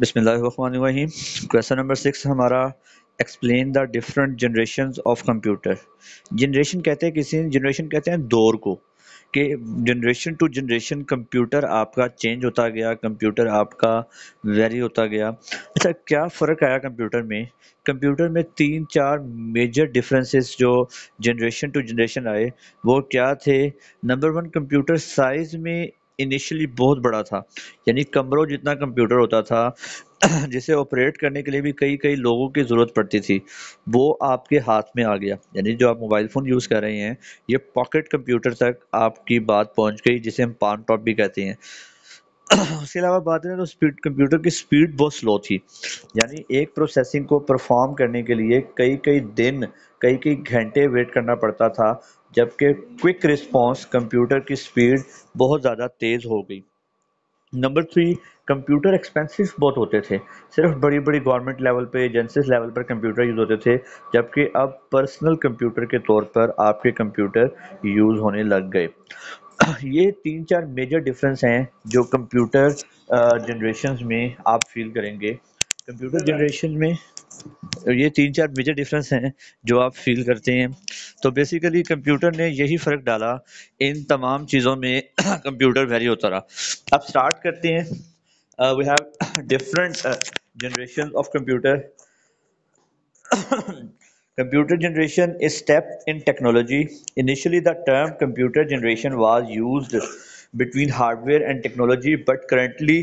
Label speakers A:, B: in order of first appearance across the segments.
A: बिसमीम question number six हमारा explain the different generation of computer generation कहते हैं किसी जनरेशन कहते हैं दौर को कि जनरेशन टू जनरेशन कंप्यूटर आपका चेंज होता गया कंप्यूटर आपका वेरी होता गया अच्छा क्या फ़र्क आया कंप्यूटर में कंप्यूटर में तीन चार मेजर डिफरेंसेस जो जनरेशन टू जनरेशन आए वो क्या थे नंबर वन कंप्यूटर साइज़ में इनिशियली बहुत बड़ा था यानी कमरों जितना कंप्यूटर होता था जिसे ऑपरेट करने के लिए भी कई कई लोगों की ज़रूरत पड़ती थी वो आपके हाथ में आ गया यानी जो आप मोबाइल फ़ोन यूज़ कर रहे हैं ये पॉकेट कंप्यूटर तक आपकी बात पहुंच गई जिसे हम पान टॉप भी कहते हैं उसके अलावा बात करें तो स्पीड कंप्यूटर की स्पीड बहुत स्लो थी यानी एक प्रोसेसिंग को परफॉर्म करने के लिए कई कई दिन कई कई घंटे वेट करना पड़ता था जबकि क्विक रिस्पॉन्स कंप्यूटर की स्पीड बहुत ज़्यादा तेज़ हो गई नंबर थ्री कंप्यूटर एक्सपेंसिव बहुत होते थे सिर्फ बड़ी बड़ी गवर्नमेंट लेवल पे एजेंसीज लेवल पर कंप्यूटर यूज़ होते थे जबकि अब पर्सनल कंप्यूटर के तौर पर आपके कंप्यूटर यूज़ होने लग गए ये तीन चार मेजर डिफरेंस हैं जो कंप्यूटर जनरेशन uh, में आप फील करेंगे कंप्यूटर जनरेशन में ये तीन चार मेजर डिफरेंस हैं जो आप फील करते हैं तो बेसिकली कंप्यूटर ने यही फ़र्क डाला इन तमाम चीज़ों में कंप्यूटर वेरी होता रहा आप स्टार्ट करते हैं we have different generation of computer computer generation is step in technology initially the term computer generation was use between hardware and technology but currently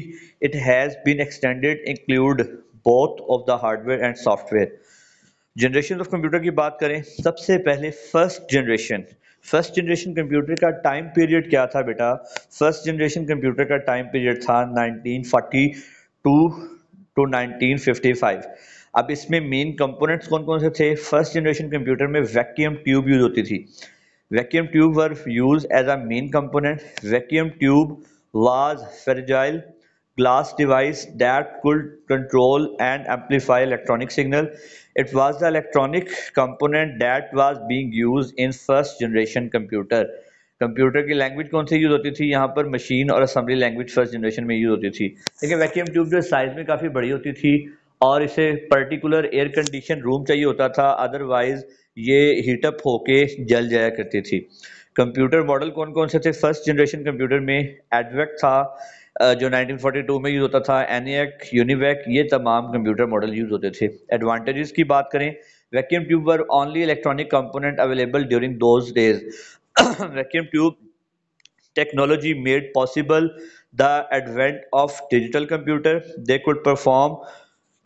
A: it has been extended include both of the hardware and software generation of computer की बात करें सबसे पहले first generation first generation computer का time period क्या था बेटा first generation computer का टाइम पीरियड था 1942 टू 1955 अब इसमें मेन कंपोनेंट्स कौन कौन से थे फर्स्ट जनरेशन कंप्यूटर में वैक्यूम ट्यूब यूज होती थी vacuum tube were use as a main component vacuum tube was fragile glass device that could control and amplify electronic signal. It was the electronic component that was being used in first generation computer. Computer की language कौन सी use होती थी यहाँ पर machine और assembly language first generation में use होती थी लेकिन वैक्यूम ट्यूब जो साइज़ में काफ़ी बड़ी होती थी और इसे पर्टिकुलर एयर कंडीशन रूम चाहिए होता था अदरवाइज़ ये हीटअप होके जल जाया करती थी कंप्यूटर मॉडल कौन कौन से थे फर्स्ट जनरेशन कंप्यूटर में एडवेक्ट था जो 1942 में यूज होता था एनएक यूनिवैक ये तमाम कंप्यूटर मॉडल यूज होते थे एडवांटेजेस की बात करें वैक्यूम ट्यूब पर only electronic component available during those days vacuum tube technology made possible the advent of digital computer they could perform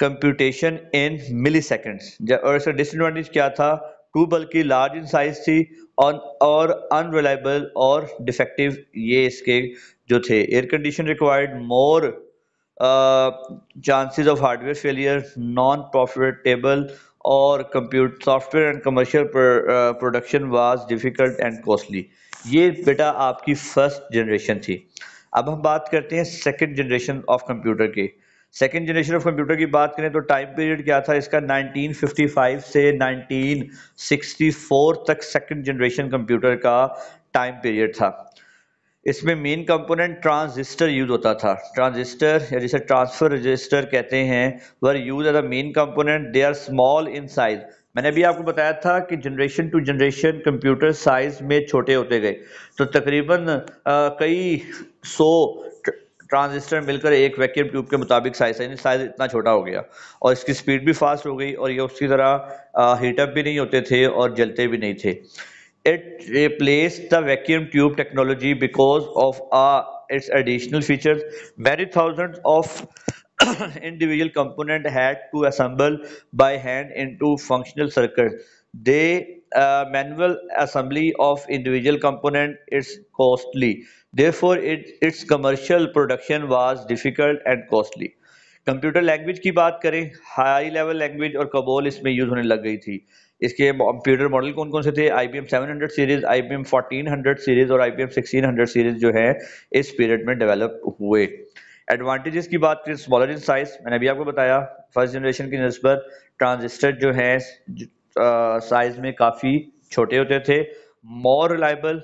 A: computation in milliseconds और इसका डिसडवाटेज क्या था टू बल्कि लार्ज इन साइज थी और और अनरिलायबल और डिफेक्टिव ये इसके जो थे air condition required more chances of hardware failure non profitable और compute software and commercial production was difficult and costly ये बेटा आपकी फर्स्ट जनरेशन थी अब हम बात करते हैं सेकंड जनरेशन ऑफ कंप्यूटर के सेकेंड जनरेशन ऑफ कंप्यूटर की बात करें तो टाइम पीरियड क्या था इसका 1955 से 1964 तक सेकेंड जनरेशन कंप्यूटर का टाइम पीरियड था इसमें मेन कंपोनेंट ट्रांजिस्टर यूज होता था ट्रांजिस्टर या जिसे ट्रांसफर रजिस्टर कहते हैं were use as a main component they are small in size मैंने भी आपको बताया था कि generation to generation computer size में छोटे होते गए तो तकरीबन आ, कई सौ ट्रांजिस्टर मिलकर एक वैक्यूम ट्यूब के मुताबिक साइज है साइज इतना छोटा हो गया और इसकी स्पीड भी फास्ट हो गई और ये उसकी तरह हीटअप भी नहीं होते थे और जलते भी नहीं थे it replace the vacuum tube technology because of ah its additional feature many thousand of individual component had to assemble by hand into functional circle they manual manual assembly of individual component is costly. Therefore, it, its commercial production was difficult and costly. Computer language की बात करें high level language और COBOL इसमें यूज़ होने लग गई थी इसके कंप्यूटर मॉडल कौन कौन से थे I B M seven hundred series I B M fourteen hundred series और I B M sixteen hundred series जो है इस पीरियड में डेवलप हुए एडवांटेजेस की बात करें स्मॉलर इन साइज मैंने अभी आपको बताया फर्स्ट जनरेशन की नस्बत ट्रांजिस्टर जो है साइज में काफ़ी छोटे होते थे more reliable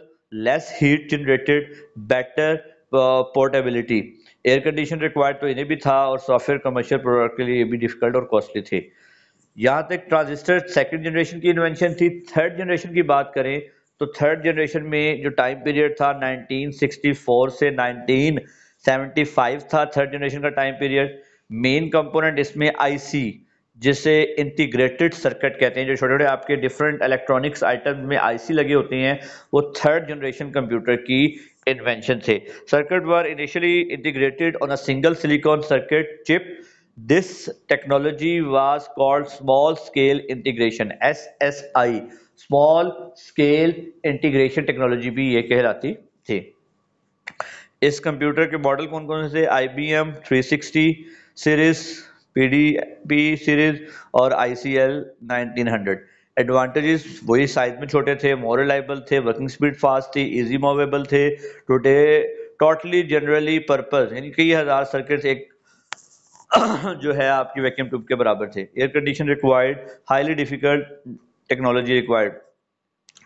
A: less heat generated better portability air condition required तो इन्हें भी था और सॉफ्टवेयर कमर्शियल प्रोडक्ट के लिए भी डिफिकल्ट और कॉस्टली थे यहाँ तक ट्रांजिस्टर सेकंड जनरेशन की इन्वेंशन थी थर्ड जनरेशन की बात करें तो थर्ड जनरेशन में जो टाइम पीरियड था 1964 से 1975 था थर्ड जनरेशन का टाइम पीरियड मेन कंपोनेंट इसमें आईसी जिसे इंटीग्रेटेड सर्किट कहते हैं जो छोटे छोटे आपके डिफरेंट इलेक्ट्रॉनिक्स आइटम में आईसी लगी होती हैं वो थर्ड जनरेशन कंप्यूटर की इन्वेंशन थे circuit were initially integrated on a single silicon circuit chip this technology was called small scale integration S S I small scale integration technology भी ये कहलाती थी इस कंप्यूटर के मॉडल कौन कौन से I B M three sixty series P series और I C L nineteen hundred advantages वही साइज में छोटे थे मोर रिलायबल थे वर्किंग स्पीड फास्ट थी इजी मोवेबल थे टुडे टोटली जनरली पर्पज यानी कई हज़ार सर्किट्स एक जो है आपकी वैक्यूम ट्यूब के बराबर थे air condition required highly difficult technology required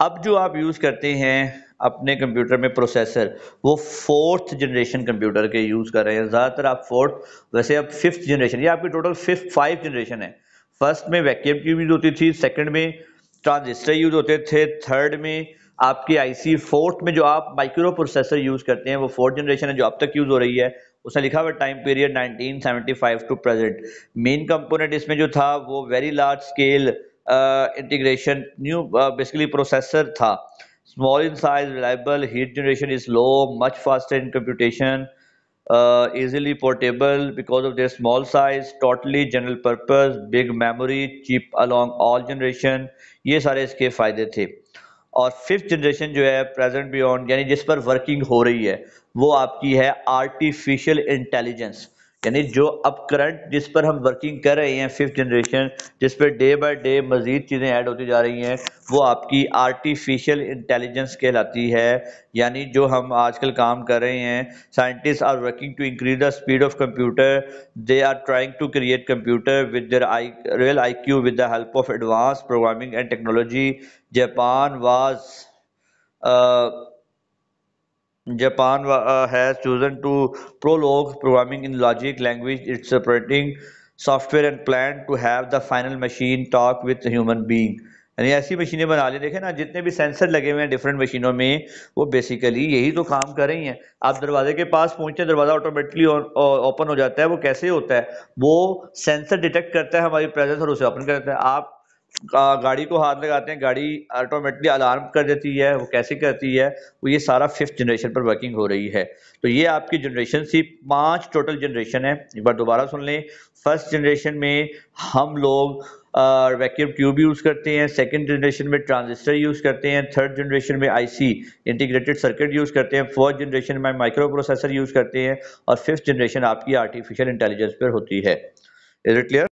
A: अब जो आप यूज़ करते हैं अपने कंप्यूटर में प्रोसेसर वो फोर्थ जनरेशन कंप्यूटर के यूज़ कर रहे हैं ज़्यादातर आप फोर्थ वैसे आप फिफ्थ जनरेशन ये आपकी टोटल फिफ्थ फाइव जनरेशन है फर्स्ट में वैक्यूम ट्यूब यूज़ होती थी सेकंड में ट्रांजिस्टर यूज़ होते थे थर्ड में आपकी आईसी फोर्थ में जो आप माइक्रो प्रोसेसर यूज़ करते हैं वो फोर्थ जनरेशन है जो अब तक यूज़ हो रही है उसने लिखा हुआ time period 1975 to present main component इसमें जो था वो very large scale integration new basically processor था small in size, reliable, heat generation is low, much faster in computation, uh, easily portable because of their small size, totally general purpose, big memory, cheap along all generation. ये सारे इसके फ़ायदे थे और fifth generation जो है present beyond यानी जिस पर वर्किंग हो रही है वो आपकी है आर्टिफिशियल इंटेलिजेंस यानी जो अब करंट जिस पर हम वर्किंग कर रहे हैं फिफ्थ जनरेशन जिस पर डे बाय डे मज़ीद चीज़ें ऐड होती जा रही हैं वो आपकी आर्टिफिशियल इंटेलिजेंस कहलाती है यानी जो हम आजकल काम कर रहे हैं scientist are working to increase the speed of computer they are trying to create computer with their I real I Q with the help of advance programming and technology Japan was Japan has chosen to Prolog programming in logic language its operating software and plan to have the final machine talk with human being यानी ऐसी मशीनें बना ली देखें ना जितने भी sensor लगे हुए हैं डिफरेंट मशीनों में वो बेसिकली यही तो काम कर रही हैं आप दरवाजे के पास पहुंचते दरवाज़ा ऑटोमेटिकली ओपन हो जाता है वो कैसे होता है वो सेंसर डिटेक्ट करता है हमारी प्रेजेंस और उसे ओपन करता है आप गाड़ी को हाथ लगाते हैं गाड़ी ऑटोमेटिकली अलार्म कर देती है वो कैसे करती है वो ये सारा फिफ्थ जनरेशन पर वर्किंग हो रही है तो ये आपकी जनरेशन सी पांच टोटल जनरेशन है एक बार दोबारा सुन लें फर्स्ट जनरेशन में हम लोग वैक्यूम ट्यूब यूज़ करते हैं सेकेंड जनरेशन में ट्रांजिस्टर यूज़ करते हैं थर्ड जनरेशन में आईसी इंटीग्रेटेड सर्किट यूज़ करते हैं फोर्थ जनरेशन में माइक्रो प्रोसेसर यूज़ करते हैं और फिफ्थ जनरेशन आपकी आर्टिफिशियल इंटेलिजेंस पर होती है इज इट क्लियर